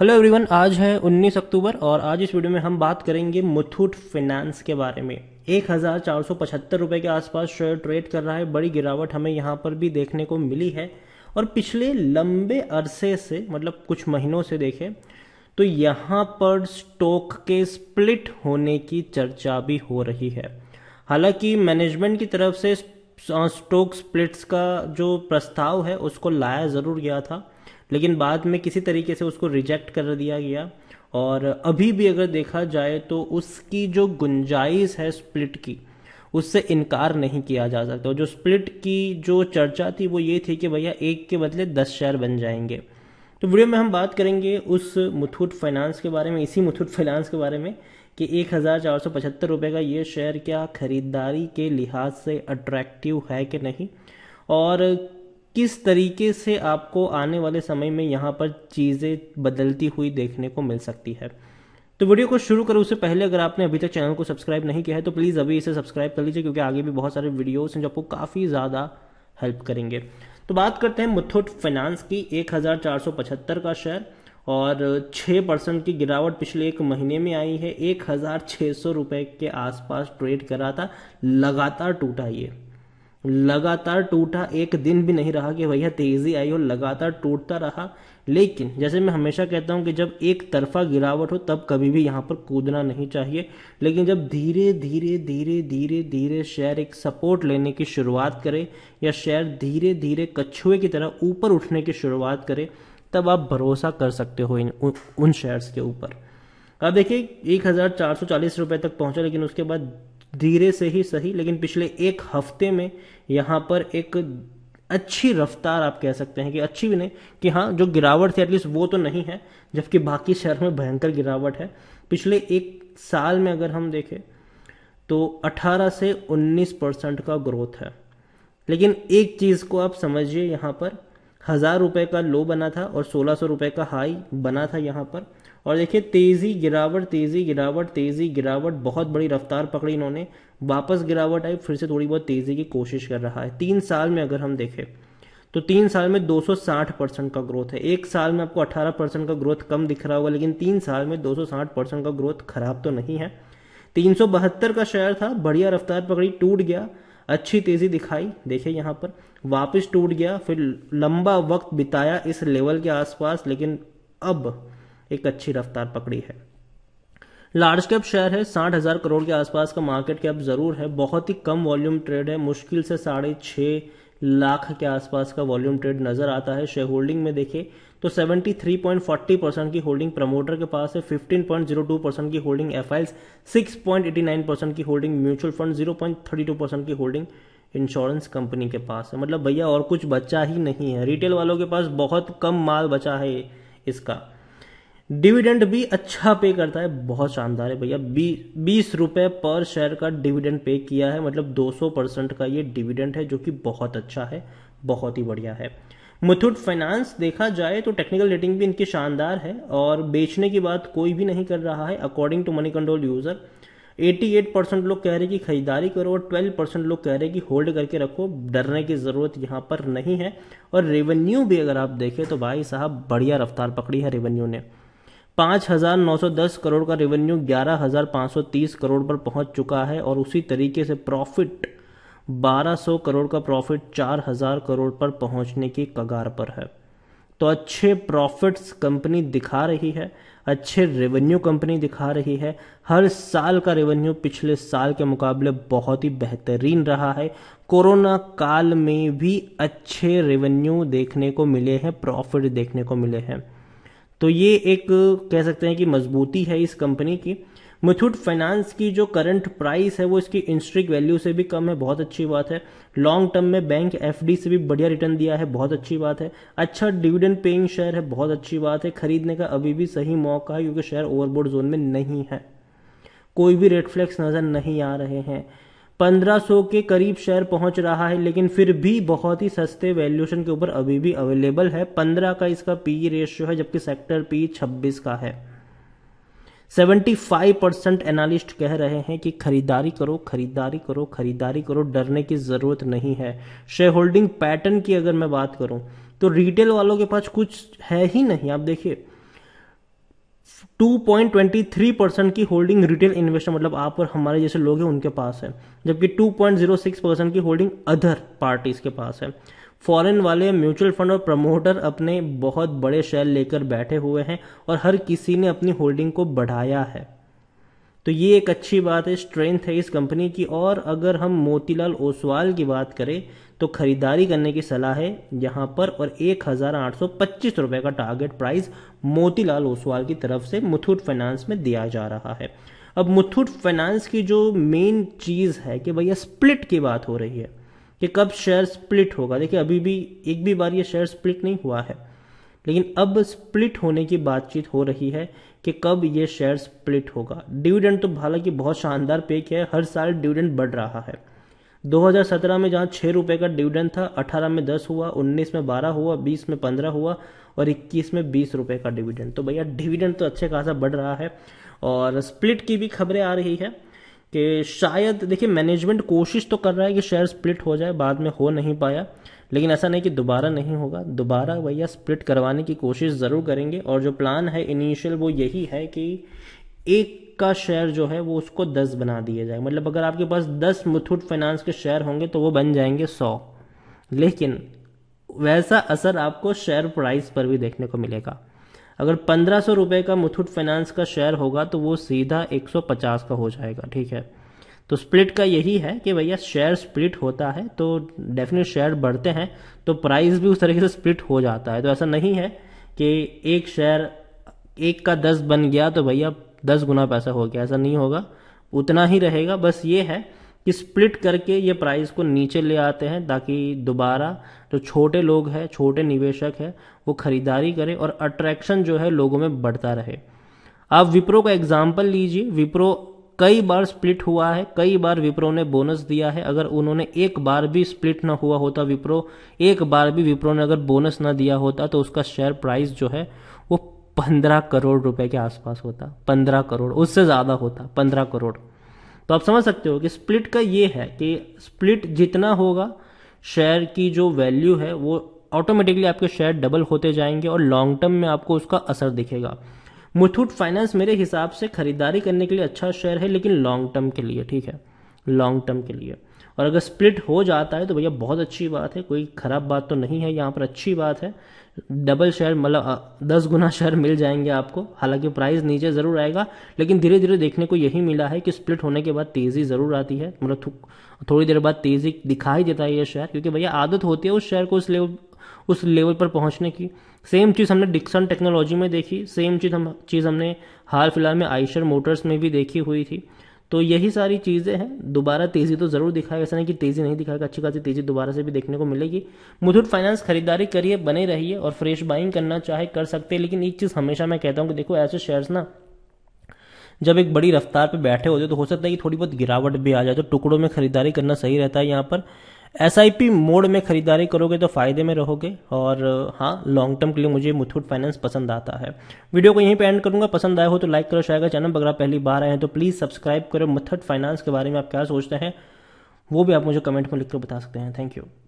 hello everyone आज है 19 अक्टूबर और आज इस वीडियो में हम बात करेंगे मुथूट फिनेंस के बारे में एक हज़ार चार सौ पचहत्तर रुपये के आसपास शेयर ट्रेड कर रहा है बड़ी गिरावट हमें यहाँ पर भी देखने को मिली है और पिछले लंबे अरसे से मतलब कुछ महीनों से देखें तो यहाँ पर स्टॉक के स्प्लिट होने की चर्चा भी हो रही है हालांकि मैनेजमेंट की तरफ से स्टॉक स्प्लिट्स का जो प्रस्ताव है उसको लाया ज़रूर गया था लेकिन बाद में किसी तरीके से उसको रिजेक्ट कर दिया गया और अभी भी अगर देखा जाए तो उसकी जो गुंजाइश है स्प्लिट की उससे इनकार नहीं किया जा सकता जो स्प्लिट की जो चर्चा थी वो ये थी कि भैया एक के बदले दस शेयर बन जाएंगे तो वीडियो में हम बात करेंगे उस मुथूट फाइनेंस के बारे में इसी मुथूट फाइनेंस के बारे में कि एक हज़ार चार सौ पचहत्तर रुपये का ये शेयर क्या ख़रीदारी के लिहाज से अट्रैक्टिव है कि नहीं और किस तरीके से आपको आने वाले समय में यहाँ पर चीज़ें बदलती हुई देखने को मिल सकती है तो वीडियो को शुरू करो उससे पहले अगर आपने अभी तक चैनल को सब्सक्राइब नहीं किया है तो प्लीज़ अभी इसे सब्सक्राइब कर लीजिए क्योंकि आगे भी बहुत सारे वीडियोस हैं जो आपको काफ़ी ज़्यादा हेल्प करेंगे तो बात करते हैं मुथुट फाइनेंस की एक का शेयर और छः परसेंट की गिरावट पिछले एक महीने में आई है एक हज़ार के आसपास ट्रेड करा था लगातार टूटा ये लगातार टूटा एक दिन भी नहीं रहा कि भैया तेजी आई हो लगातार टूटता रहा लेकिन जैसे मैं हमेशा कहता हूं कि जब एक तरफा गिरावट हो तब कभी भी यहां पर कूदना नहीं चाहिए लेकिन जब धीरे धीरे धीरे धीरे धीरे शेयर एक सपोर्ट लेने की शुरुआत करे या शेयर धीरे धीरे कछुए की तरह ऊपर उठने की शुरुआत करे तब आप भरोसा कर सकते हो इन उन शेयर्स के ऊपर अब देखिए एक हज़ार चार सौ चालीस रुपये तक पहुंचा लेकिन उसके बाद धीरे से ही सही लेकिन पिछले एक हफ्ते में यहाँ पर एक अच्छी रफ्तार आप कह सकते हैं कि अच्छी भी नहीं कि हाँ जो गिरावट थी एटलीस्ट वो तो नहीं है जबकि बाकी शहर में भयंकर गिरावट है पिछले एक साल में अगर हम देखें तो 18 से 19 परसेंट का ग्रोथ है लेकिन एक चीज़ को आप समझिए यहाँ पर हज़ार रुपये का लो बना था और सोलह सौ रुपये का हाई बना था यहाँ पर और देखिए तेज़ी गिरावट तेज़ी गिरावट तेज़ी गिरावट बहुत बड़ी रफ्तार पकड़ी इन्होंने वापस गिरावट आई फिर से थोड़ी बहुत तेज़ी की कोशिश कर रहा है तीन साल में अगर हम देखें तो तीन साल में 260 परसेंट का ग्रोथ है एक साल में आपको 18 परसेंट का ग्रोथ कम दिख रहा होगा लेकिन तीन साल में 260 परसेंट का ग्रोथ खराब तो नहीं है तीन का शेयर था बढ़िया रफ्तार पकड़ी टूट गया अच्छी तेज़ी दिखाई देखिए यहाँ पर वापस टूट गया फिर लंबा वक्त बिताया इस लेवल के आसपास लेकिन अब एक अच्छी रफ्तार पकड़ी है लार्ज कैप शेयर है साठ हज़ार करोड़ के आसपास का मार्केट कैप ज़रूर है बहुत ही कम वॉल्यूम ट्रेड है मुश्किल से साढ़े छह लाख के आसपास का वॉल्यूम ट्रेड नज़र आता है शेयर होल्डिंग में देखे तो 73.40 परसेंट की होल्डिंग प्रमोटर के पास है 15.02 परसेंट की होल्डिंग एफ 6.89 परसेंट की होल्डिंग म्यूचुअल फंड 0.32 परसेंट की होल्डिंग इंश्योरेंस कंपनी के पास है मतलब भैया और कुछ बचा ही नहीं है रिटेल वालों के पास बहुत कम माल बचा है इसका डिविडेंड भी अच्छा पे करता है बहुत शानदार है भैया बी बीस रुपये पर शेयर का डिविडेंड पे किया है मतलब 200 परसेंट का ये डिविडेंड है जो कि बहुत अच्छा है बहुत ही बढ़िया है मुथुट फाइनेंस देखा जाए तो टेक्निकल रेटिंग भी इनकी शानदार है और बेचने की बात कोई भी नहीं कर रहा है according to money control user 88 percent लोग कह रहे हैं कि खरीदारी करो और 12 परसेंट लोग कह रहे हैं कि होल्ड करके रखो डरने की ज़रूरत यहाँ पर नहीं है और रेवेन्यू भी अगर आप देखें तो भाई साहब बढ़िया रफ्तार पकड़ी है रेवेन्यू ने पाँच हज़ार नौ सौ दस करोड़ का रेवेन्यू ग्यारह हजार पाँच सौ तीस करोड़ पर पहुंच चुका है और उसी तरीके से प्रॉफिट बारह सौ करोड़ का प्रॉफिट चार हजार करोड़ पर पहुंचने की कगार पर है तो अच्छे प्रॉफिट्स कंपनी दिखा रही है अच्छे रेवेन्यू कंपनी दिखा रही है हर साल का रेवेन्यू पिछले साल के मुकाबले बहुत ही बेहतरीन रहा है कोरोना काल में भी अच्छे रेवेन्यू देखने को मिले हैं प्रॉफिट देखने को मिले हैं तो ये एक कह सकते हैं कि मजबूती है इस कंपनी की मुथूट फाइनेंस की जो करंट प्राइस है वो इसकी इंस्ट्रिक वैल्यू से भी कम है बहुत अच्छी बात है लॉन्ग टर्म में बैंक एफ से भी बढ़िया रिटर्न दिया है बहुत अच्छी बात है अच्छा डिविडेंड पेइंग शेयर है बहुत अच्छी बात है खरीदने का अभी भी सही मौका है क्योंकि शेयर ओवरबोर्ड जोन में नहीं है कोई भी रेड फ्लैक्स नज़र नहीं आ रहे हैं 1500 के करीब शेयर पहुंच रहा है लेकिन फिर भी बहुत ही सस्ते वैल्यूएशन के ऊपर अभी भी अवेलेबल है 15 का इसका पी रेशियो e है जबकि सेक्टर पी e 26 का है 75 परसेंट एनालिस्ट कह रहे हैं कि खरीदारी करो खरीदारी करो खरीदारी करो डरने की ज़रूरत नहीं है शेयर होल्डिंग पैटर्न की अगर मैं बात करूं तो रिटेल वालों के पास कुछ है ही नहीं आप देखिए 2.23 परसेंट की होल्डिंग रिटेल इन्वेस्टर मतलब आप और हमारे जैसे लोग हैं उनके पास है जबकि 2.06 परसेंट की होल्डिंग अदर पार्टीज के पास है फॉरेन वाले म्यूचुअल फंड और प्रमोटर अपने बहुत बड़े शेयर लेकर बैठे हुए हैं और हर किसी ने अपनी होल्डिंग को बढ़ाया है तो ये एक अच्छी बात है स्ट्रेंथ है इस कंपनी की और अगर हम मोतीलाल ओसवाल की बात करें तो खरीदारी करने की सलाह है यहाँ पर और एक हज़ार आठ सौ पच्चीस रुपये का टारगेट प्राइस मोतीलाल ओसवाल की तरफ से मुथूट फाइनेंस में दिया जा रहा है अब मुथूट फाइनेंस की जो मेन चीज़ है कि भैया स्प्लिट की बात हो रही है कि कब शेयर स्प्लिट होगा देखिए अभी भी एक भी बार ये शेयर स्प्लिट नहीं हुआ है लेकिन अब स्प्लिट होने की बातचीत हो रही है कि कब ये शेयर स्प्लिट होगा डिविडेंड तो हालांकि बहुत शानदार पेक है हर साल डिविडेंड बढ़ रहा है 2017 में जहाँ छह रुपए का डिविडेंड था 18 में 10 हुआ 19 में 12 हुआ 20 में 15 हुआ और 21 में 20 रुपये का डिविडेंड तो भैया डिविडेंड तो अच्छे खासा बढ़ रहा है और स्प्लिट की भी खबरें आ रही है कि शायद देखिए मैनेजमेंट कोशिश तो कर रहा है कि शेयर स्प्लिट हो जाए बाद में हो नहीं पाया लेकिन ऐसा नहीं कि दोबारा नहीं होगा दोबारा भैया स्प्लिट करवाने की कोशिश ज़रूर करेंगे और जो प्लान है इनिशियल वो यही है कि एक का शेयर जो है वो उसको दस बना दिया जाए मतलब अगर आपके पास दस मुथूट फाइनेंस के शेयर होंगे तो वो बन जाएंगे सौ लेकिन वैसा असर आपको शेयर प्राइस पर भी देखने को मिलेगा अगर पंद्रह सौ रुपये का मुथूट फाइनेंस का शेयर होगा तो वो सीधा एक सौ पचास का हो जाएगा ठीक है तो स्प्लिट का यही है कि भैया शेयर स्प्लिट होता है तो डेफिनेट शेयर बढ़ते हैं तो प्राइस भी उस तरीके से स्प्लिट हो जाता है तो ऐसा नहीं है कि एक शेयर एक का दस बन गया तो भैया दस गुना पैसा हो गया ऐसा नहीं होगा उतना ही रहेगा बस ये है स्प्लिट करके ये प्राइस को नीचे ले आते हैं ताकि दोबारा जो छोटे लोग हैं छोटे निवेशक हैं वो खरीदारी करें और अट्रैक्शन जो है लोगों में बढ़ता रहे आप विप्रो का एग्जाम्पल लीजिए विप्रो कई बार स्प्लिट हुआ है कई बार विप्रो ने बोनस दिया है अगर उन्होंने एक बार भी स्प्लिट ना हुआ होता विप्रो एक बार भी विप्रो ने अगर बोनस ना दिया होता तो उसका शेयर प्राइस जो है वो पंद्रह करोड़ रुपए के आसपास होता पंद्रह करोड़ उससे ज़्यादा होता पंद्रह करोड़ तो आप समझ सकते हो कि स्प्लिट का ये है कि स्प्लिट जितना होगा शेयर की जो वैल्यू है वो ऑटोमेटिकली आपके शेयर डबल होते जाएंगे और लॉन्ग टर्म में आपको उसका असर दिखेगा मुथूट फाइनेंस मेरे हिसाब से खरीदारी करने के लिए अच्छा शेयर है लेकिन लॉन्ग टर्म के लिए ठीक है लॉन्ग टर्म के लिए और अगर स्प्लिट हो जाता है तो भैया बहुत अच्छी बात है कोई ख़राब बात तो नहीं है यहाँ पर अच्छी बात है डबल शेयर मतलब दस गुना शेयर मिल जाएंगे आपको हालांकि प्राइस नीचे ज़रूर आएगा लेकिन धीरे धीरे देखने को यही मिला है कि स्प्लिट होने के बाद तेज़ी ज़रूर आती है मतलब थोड़ी देर बाद तेज़ी दिखाई देता है ये शेयर क्योंकि भैया आदत होती है उस शेयर को उस लेवल उस लेवल पर पहुंचने की सेम चीज़ हमने डिक्सन टेक्नोलॉजी में देखी सेम चीज़ हम चीज़ हमने हाल फिलहाल में आइशर मोटर्स में भी देखी हुई थी तो यही सारी चीज़ें हैं दोबारा तेज़ी तो ज़रूर दिखाएगा ऐसा नहीं कि तेज़ी नहीं दिखाएगा अच्छी खासी तेज़ी दोबारा से भी देखने को मिलेगी मुथूट फाइनेंस खरीदारी करिए बने रहिए और फ्रेश बाइंग करना चाहे कर सकते हैं लेकिन एक चीज़ हमेशा मैं कहता हूँ कि देखो ऐसे शेयर्स ना जब एक बड़ी रफ्तार पे बैठे होते तो हो सकता है कि थोड़ी बहुत गिरावट भी आ जाए तो टुकड़ों में खरीदारी करना सही रहता है यहाँ पर एस मोड में ख़रीदारी करोगे तो फ़ायदे में रहोगे और हाँ लॉन्ग टर्म के लिए मुझे मुथूट फाइनेंस पसंद आता है वीडियो को यहीं पर एंड करूँगा पसंद आया हो तो लाइक करो शायद चैनल अगर आप पहली बार आए हैं तो प्लीज़ सब्सक्राइब करो मुथूट फाइनेंस के बारे में आप क्या सोचते हैं वो भी आप मुझे कमेंट में लिखकर बता सकते हैं थैंक यू